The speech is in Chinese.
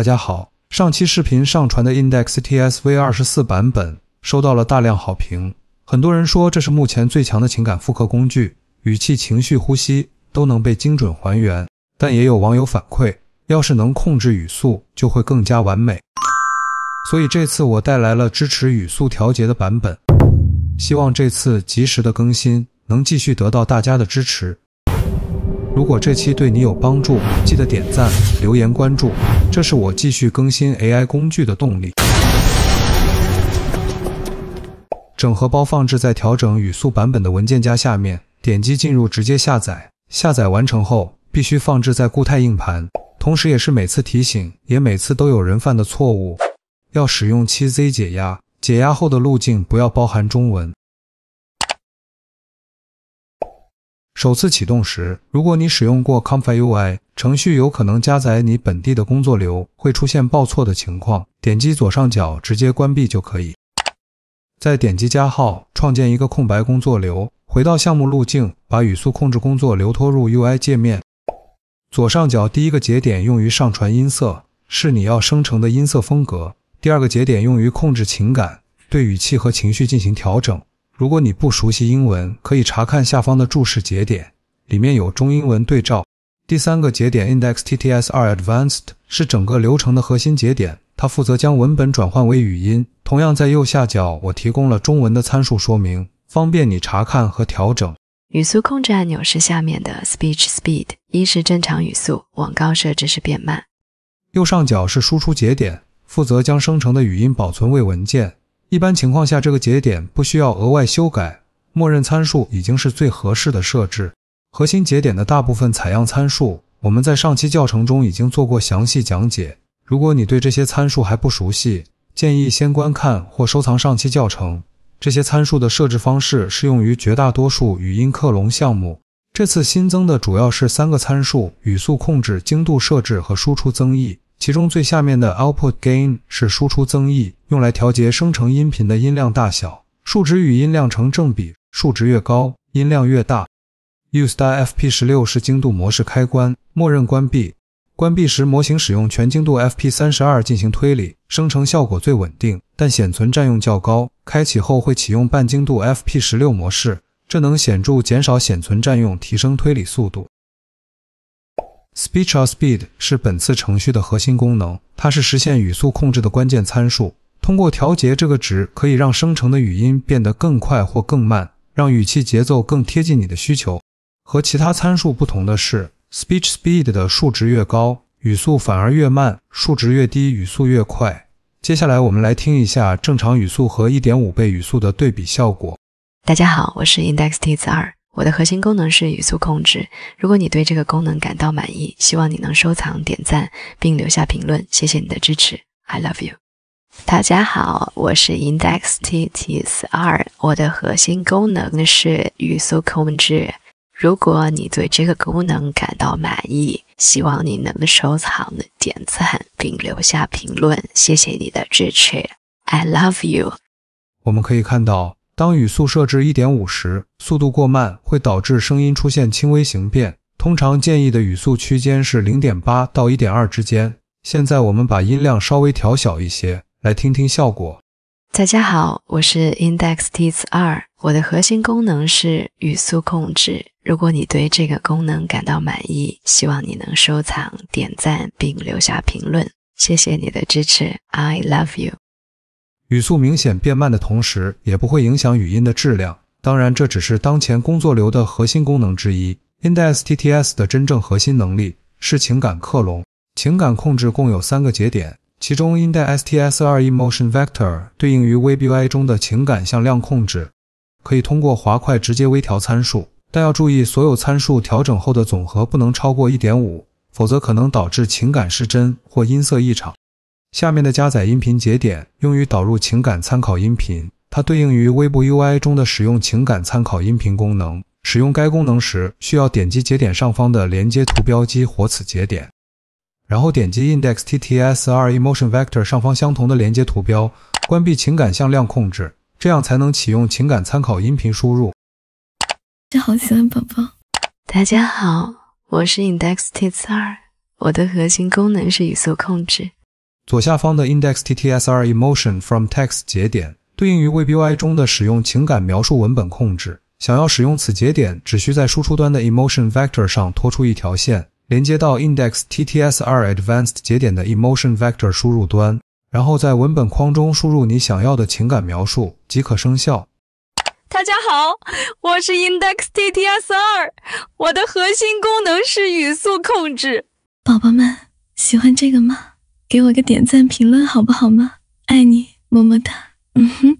大家好，上期视频上传的 Index TSV 二十四版本收到了大量好评，很多人说这是目前最强的情感复刻工具，语气、情绪、呼吸都能被精准还原。但也有网友反馈，要是能控制语速就会更加完美。所以这次我带来了支持语速调节的版本，希望这次及时的更新能继续得到大家的支持。如果这期对你有帮助，记得点赞、留言、关注，这是我继续更新 AI 工具的动力。整合包放置在调整语速版本的文件夹下面，点击进入直接下载。下载完成后，必须放置在固态硬盘，同时也是每次提醒也每次都有人犯的错误。要使用 7z 解压，解压后的路径不要包含中文。首次启动时，如果你使用过 ComfyUI，程序有可能加载你本地的工作流会出现报错的情况，点击左上角直接关闭就可以。再点击加号创建一个空白工作流，回到项目路径，把语速控制工作流拖入 UI 界面。左上角第一个节点用于上传音色，是你要生成的音色风格；第二个节点用于控制情感，对语气和情绪进行调整。如果你不熟悉英文，可以查看下方的注释节点，里面有中英文对照。第三个节点 Index TTS 2 Advanced 是整个流程的核心节点，它负责将文本转换为语音。同样在右下角，我提供了中文的参数说明，方便你查看和调整。语速控制按钮是下面的 Speech Speed，一是正常语速，往高设置是变慢。右上角是输出节点，负责将生成的语音保存为文件。一般情况下，这个节点不需要额外修改，默认参数已经是最合适的设置。核心节点的大部分采样参数，我们在上期教程中已经做过详细讲解。如果你对这些参数还不熟悉，建议先观看或收藏上期教程。这些参数的设置方式适用于绝大多数语音克隆项目。这次新增的主要是三个参数：语速控制、精度设置和输出增益。其中最下面的 Output Gain 是输出增益。用来调节生成音频的音量大小，数值与音量成正比，数值越高，音量越大。Use FP16 是精度模式开关，默认关闭。关闭时，模型使用全精度 FP32 进行推理，生成效果最稳定，但显存占用较高。开启后会启用半精度 FP16 模式，这能显著减少显存占用，提升推理速度。Speech or Speed 是本次程序的核心功能，它是实现语速控制的关键参数。通过调节这个值，可以让生成的语音变得更快或更慢，让语气节奏更贴近你的需求。和其他参数不同的是，Speech Speed 的数值越高，语速反而越慢；数值越低，语速越快。接下来我们来听一下正常语速和一点五倍语速的对比效果。大家好，我是 Index T 字二，我的核心功能是语速控制。如果你对这个功能感到满意，希望你能收藏、点赞并留下评论，谢谢你的支持。I love you。大家好，我是 Index T T 四二，我的核心功能是语速控制。如果你对这个功能感到满意，希望你能收藏、点赞并留下评论，谢谢你的支持。I love you。我们可以看到，当语速设置1.5时，速度过慢会导致声音出现轻微形变。通常建议的语速区间是0.8到1.2之间。现在我们把音量稍微调小一些。来听听效果。大家好，我是 Index t t 二，我的核心功能是语速控制。如果你对这个功能感到满意，希望你能收藏、点赞并留下评论。谢谢你的支持，I love you。语速明显变慢的同时，也不会影响语音的质量。当然，这只是当前工作流的核心功能之一。Index TTS 的真正核心能力是情感克隆、情感控制，共有三个节点。其中，IndS T S 二 Emotion Vector 对应于 V B i 中的情感向量控制，可以通过滑块直接微调参数，但要注意所有参数调整后的总和不能超过1.5，否则可能导致情感失真或音色异常。下面的加载音频节点用于导入情感参考音频，它对应于微 B U I 中的使用情感参考音频功能。使用该功能时，需要点击节点上方的连接图标激活此节点。然后点击 Index TTS R Emotion Vector 上方相同的连接图标，关闭情感向量控制，这样才能启用情感参考音频输入。你好，喜欢宝宝。大家好，我是 Index TTS R。我的核心功能是语速控制。左下方的 Index TTS R Emotion From Text 节点对应于 v u i 中的使用情感描述文本控制。想要使用此节点，只需在输出端的 Emotion Vector 上拖出一条线。连接到 Index TTS2 Advanced 节点的 Emotion Vector 输入端，然后在文本框中输入你想要的情感描述，即可生效。大家好，我是 Index TTS2，我的核心功能是语速控制。宝宝们喜欢这个吗？给我个点赞评论好不好吗？爱你，么么哒。嗯哼。